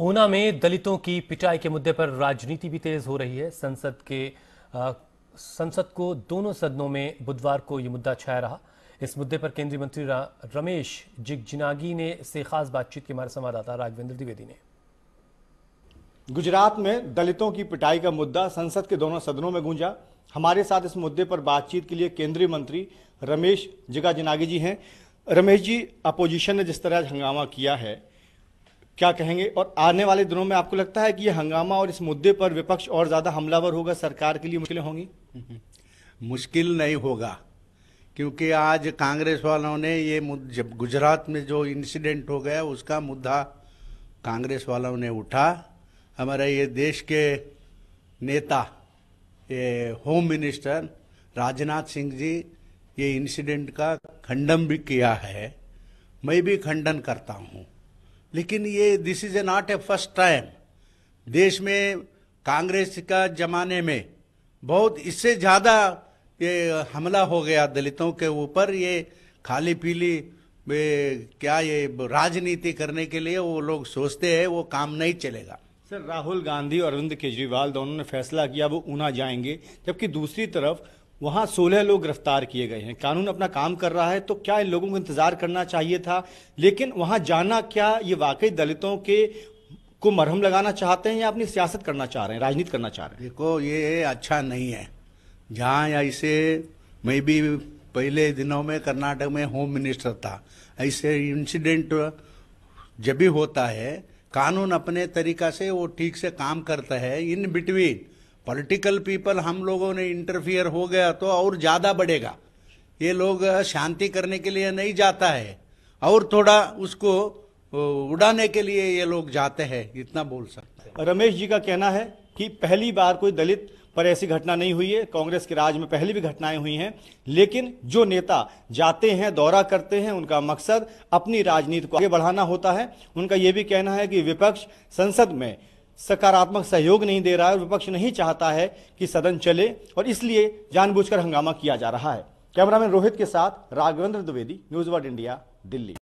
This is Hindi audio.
ऊना में दलितों की पिटाई के मुद्दे पर राजनीति भी तेज हो रही है संसद के आ, संसद को दोनों सदनों में बुधवार को यह मुद्दा छाया रहा इस मुद्दे पर केंद्रीय मंत्री रमेश जिगजिनागी ने से खास बातचीत की हमारे संवाददाता राघवेंद्र द्विवेदी ने गुजरात में दलितों की पिटाई का मुद्दा संसद के दोनों सदनों में गूंजा हमारे साथ इस मुद्दे पर बातचीत के लिए केंद्रीय मंत्री रमेश जिगाजिनागी जी हैं रमेश जी अपोजिशन ने जिस तरह हंगामा किया है क्या कहेंगे और आने वाले दिनों में आपको लगता है कि ये हंगामा और इस मुद्दे पर विपक्ष और ज़्यादा हमलावर होगा सरकार के लिए मुश्किलें होंगी मुश्किल नहीं होगा क्योंकि आज कांग्रेस वालों ने ये जब गुजरात में जो इंसिडेंट हो गया उसका मुद्दा कांग्रेस वालों ने उठा हमारे ये देश के नेता ये होम मिनिस्टर राजनाथ सिंह जी ये इंसिडेंट का खंडन भी किया है मैं भी खंडन करता हूँ लेकिन ये this is a not a first time देश में कांग्रेस का जमाने में बहुत इससे ज़्यादा ये हमला हो गया दलितों के ऊपर ये खाली पीली क्या ये राजनीति करने के लिए वो लोग सोचते हैं वो काम नहीं चलेगा सर राहुल गांधी और अरविंद केजरीवाल दोनों ने फैसला किया वो ऊना जाएंगे जबकि दूसरी तरफ वहाँ सोलह लोग गिरफ्तार किए गए हैं कानून अपना काम कर रहा है तो क्या इन लोगों को इंतजार करना चाहिए था लेकिन वहाँ जाना क्या ये वाकई दलितों के को मरहम लगाना चाहते हैं या अपनी सियासत करना चाह रहे हैं राजनीति करना चाह रहे हैं देखो ये अच्छा नहीं है जहाँ ऐसे मैं भी पहले दिनों में कर्नाटक में होम मिनिस्टर था ऐसे इंसिडेंट जब भी होता है कानून अपने तरीका से वो ठीक से काम करता है इन बिटवीन पॉलिटिकल पीपल हम लोगों ने इंटरफियर हो गया तो और ज़्यादा बढ़ेगा ये लोग शांति करने के लिए नहीं जाता है और थोड़ा उसको उड़ाने के लिए ये लोग जाते हैं इतना बोल सकते हैं रमेश जी का कहना है कि पहली बार कोई दलित पर ऐसी घटना नहीं हुई है कांग्रेस के राज में पहली भी घटनाएं हुई हैं लेकिन जो नेता जाते हैं दौरा करते हैं उनका मकसद अपनी राजनीति को आगे बढ़ाना होता है उनका यह भी कहना है कि विपक्ष संसद में सकारात्मक सहयोग नहीं दे रहा है और विपक्ष नहीं चाहता है कि सदन चले और इसलिए जानबूझकर हंगामा किया जा रहा है कैमरामैन रोहित के साथ Raghavendra Dwivedi News World India Delhi